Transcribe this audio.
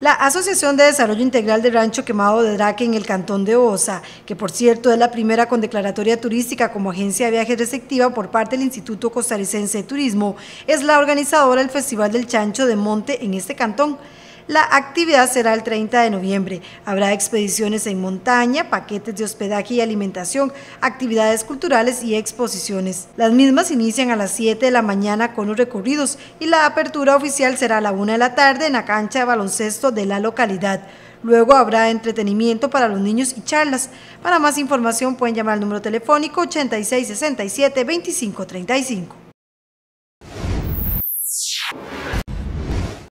La Asociación de Desarrollo Integral del Rancho Quemado de Draque en el Cantón de Osa, que por cierto es la primera con declaratoria turística como agencia de viajes receptiva por parte del Instituto Costarricense de Turismo, es la organizadora del Festival del Chancho de Monte en este cantón. La actividad será el 30 de noviembre. Habrá expediciones en montaña, paquetes de hospedaje y alimentación, actividades culturales y exposiciones. Las mismas inician a las 7 de la mañana con los recorridos y la apertura oficial será a la 1 de la tarde en la cancha de baloncesto de la localidad. Luego habrá entretenimiento para los niños y charlas. Para más información pueden llamar al número telefónico 8667 2535.